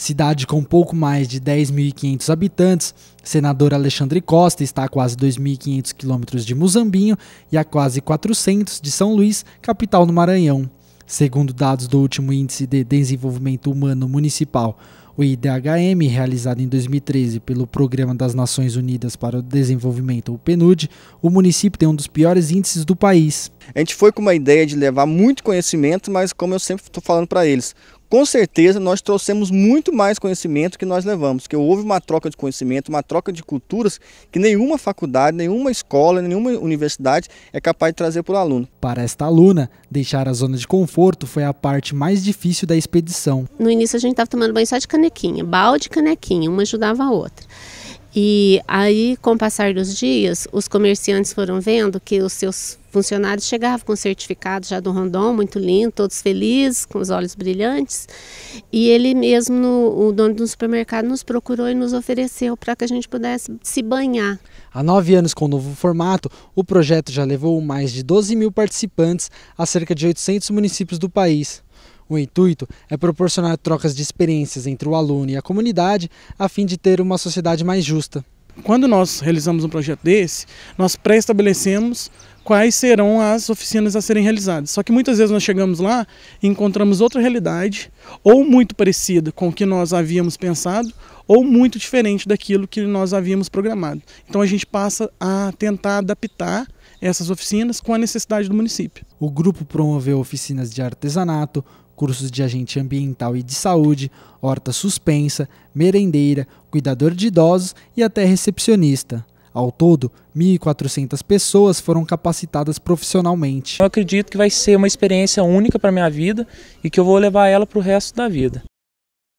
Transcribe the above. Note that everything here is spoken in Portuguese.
Cidade com pouco mais de 10.500 habitantes, senador Alexandre Costa está a quase 2.500 quilômetros de Muzambinho e a quase 400 de São Luís, capital do Maranhão. Segundo dados do último Índice de Desenvolvimento Humano Municipal, o IDHM, realizado em 2013 pelo Programa das Nações Unidas para o Desenvolvimento, o PNUD, o município tem um dos piores índices do país. A gente foi com uma ideia de levar muito conhecimento, mas como eu sempre estou falando para eles, com certeza nós trouxemos muito mais conhecimento que nós levamos, que houve uma troca de conhecimento, uma troca de culturas que nenhuma faculdade, nenhuma escola, nenhuma universidade é capaz de trazer para o aluno. Para esta aluna, deixar a zona de conforto foi a parte mais difícil da expedição. No início a gente estava tomando banho só de canequinha, balde e canequinha, uma ajudava a outra. E aí, com o passar dos dias, os comerciantes foram vendo que os seus funcionários chegavam com certificado já do Rondon, muito lindo, todos felizes, com os olhos brilhantes. E ele mesmo, no, o dono do supermercado, nos procurou e nos ofereceu para que a gente pudesse se banhar. Há nove anos com o novo formato, o projeto já levou mais de 12 mil participantes a cerca de 800 municípios do país. O intuito é proporcionar trocas de experiências entre o aluno e a comunidade, a fim de ter uma sociedade mais justa. Quando nós realizamos um projeto desse, nós pré-estabelecemos quais serão as oficinas a serem realizadas. Só que muitas vezes nós chegamos lá e encontramos outra realidade, ou muito parecida com o que nós havíamos pensado, ou muito diferente daquilo que nós havíamos programado. Então a gente passa a tentar adaptar essas oficinas com a necessidade do município. O grupo promoveu oficinas de artesanato, cursos de agente ambiental e de saúde, horta suspensa, merendeira, cuidador de idosos e até recepcionista. Ao todo, 1.400 pessoas foram capacitadas profissionalmente. Eu acredito que vai ser uma experiência única para minha vida e que eu vou levar ela para o resto da vida.